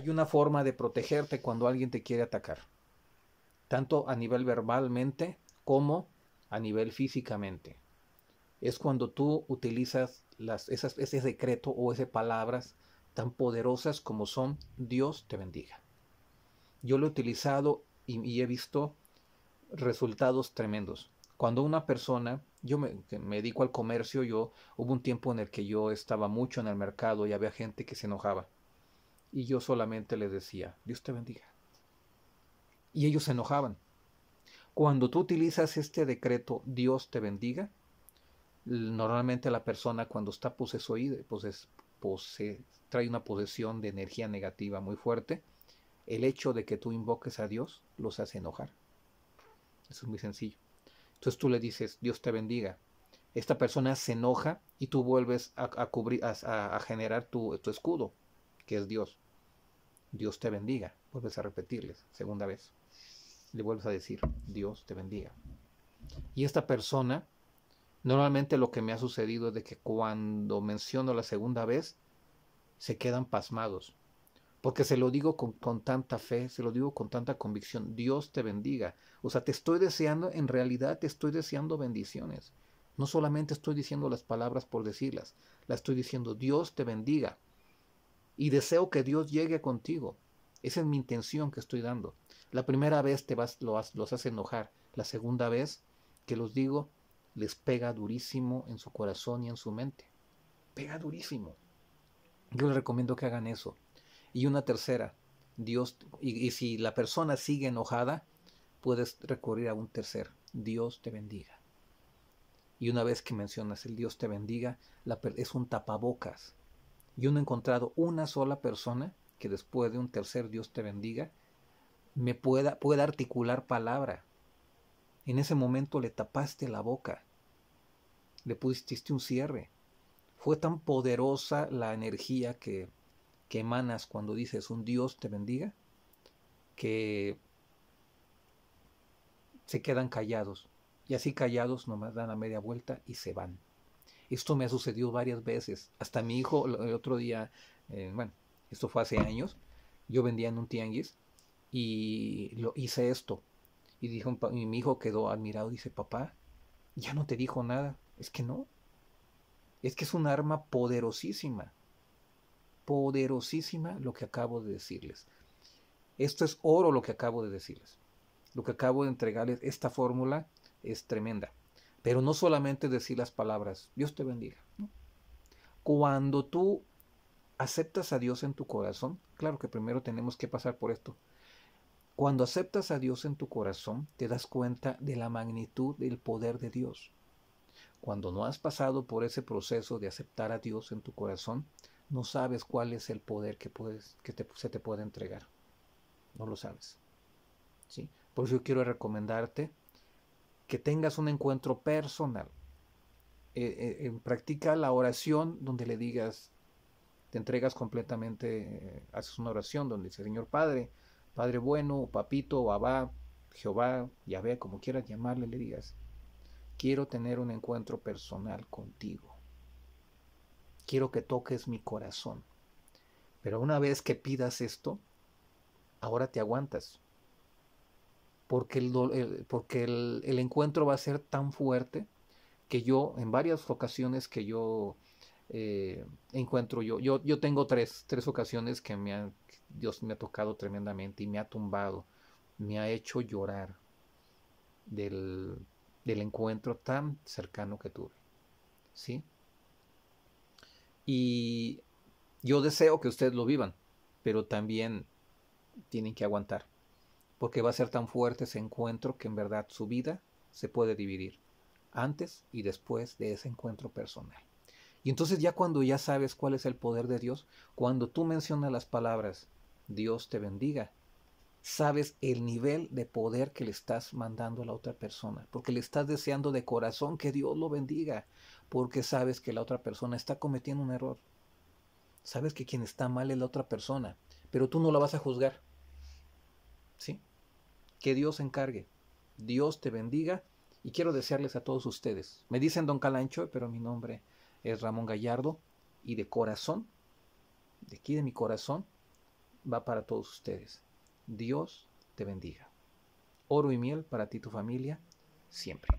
hay una forma de protegerte cuando alguien te quiere atacar, tanto a nivel verbalmente como a nivel físicamente. Es cuando tú utilizas las, esas, ese decreto o esas palabras tan poderosas como son Dios te bendiga. Yo lo he utilizado y, he visto resultados tremendos. Cuando una persona, yo me, me, dedico al comercio, yo hubo un tiempo en el que yo estaba mucho en el mercado y había gente que se enojaba y yo solamente le decía, Dios te bendiga. Y ellos se enojaban. Cuando tú utilizas este decreto, Dios te bendiga, normalmente la persona cuando está poseso poses, pose, trae una posesión de energía negativa muy fuerte, el hecho de que tú invoques a Dios los hace enojar. Eso es muy sencillo. Entonces tú le dices, Dios te bendiga. Esta persona se enoja y tú vuelves a, cubrir, a, generar tu, tu escudo, que es Dios. Dios te bendiga. Vuelves a repetirles, segunda vez. Le vuelves a decir, Dios te bendiga. Y esta persona, normalmente lo que me ha sucedido es de que cuando menciono la segunda vez, se quedan pasmados. Porque se lo digo con, con, tanta fe, se lo digo con tanta convicción. Dios te bendiga. O sea, te estoy deseando, en realidad te estoy deseando bendiciones. No solamente estoy diciendo las palabras por decirlas, las estoy diciendo Dios te bendiga y deseo que Dios llegue contigo. Esa es mi intención que estoy dando. La primera vez te vas, los hace enojar. La segunda vez que los digo, les pega durísimo en su corazón y en su mente. Pega durísimo. Yo les recomiendo que hagan eso. Y una tercera, Dios, y, si la persona sigue enojada, puedes recurrir a un tercer. Dios te bendiga. Y una vez que mencionas el Dios te bendiga, la, es un tapabocas yo no he encontrado una sola persona que después de un tercer Dios te bendiga, me pueda, pueda articular palabra. En ese momento le tapaste la boca, le pusiste un cierre. Fue tan poderosa la energía que, que emanas cuando dices un Dios te bendiga, que se quedan callados. Y así callados nomás dan la media vuelta y se van. Esto me ha sucedido varias veces. Hasta mi hijo el otro día, eh, bueno, esto fue hace años, yo vendía en un tianguis y lo hice esto. Y, dijo, mi hijo quedó admirado, dice, papá, ya no te dijo nada. Es que no. Es que es un arma poderosísima. Poderosísima lo que acabo de decirles. Esto es oro lo que acabo de decirles. Lo que acabo de entregarles, esta fórmula es tremenda. Pero no solamente decir las palabras, Dios te bendiga. Cuando tú aceptas a Dios en tu corazón, claro que primero tenemos que pasar por esto. Cuando aceptas a Dios en tu corazón, te das cuenta de la magnitud del poder de Dios. Cuando no has pasado por ese proceso de aceptar a Dios en tu corazón, no sabes cuál es el poder que, puedes, que se te puede entregar. No lo sabes. ¿sí? Por eso yo quiero recomendarte que tengas un encuentro personal. Eh, eh, practica la oración donde le digas, te entregas completamente, eh, haces una oración donde dice, Señor Padre, Padre bueno, Papito, Abba, Jehová, Yahvé, como quieras llamarle, le digas, quiero tener un encuentro personal contigo. Quiero que toques mi corazón. Pero una vez que pidas esto, ahora te aguantas porque, el, porque el, encuentro va a ser tan fuerte que yo, en varias ocasiones que yo eh, encuentro, yo, yo, yo tengo tres, ocasiones que me Dios me ha tocado tremendamente y me ha tumbado, me ha hecho llorar del, del encuentro tan cercano que tuve. ¿Sí? Y yo deseo que ustedes lo vivan, pero también tienen que aguantar porque va a ser tan fuerte ese encuentro que en verdad su vida se puede dividir antes y después de ese encuentro personal. Y entonces ya cuando ya sabes cuál es el poder de Dios, cuando tú mencionas las palabras Dios te bendiga, sabes el nivel de poder que le estás mandando a la otra persona, porque le estás deseando de corazón que Dios lo bendiga, porque sabes que la otra persona está cometiendo un error. Sabes que quien está mal es la otra persona, pero tú no la vas a juzgar. ¿Sí? Que Dios encargue. Dios te bendiga y quiero desearles a todos ustedes. Me dicen Don Calancho, pero mi nombre es Ramón Gallardo y de corazón, de aquí de mi corazón, va para todos ustedes. Dios te bendiga. Oro y miel para ti y tu familia siempre.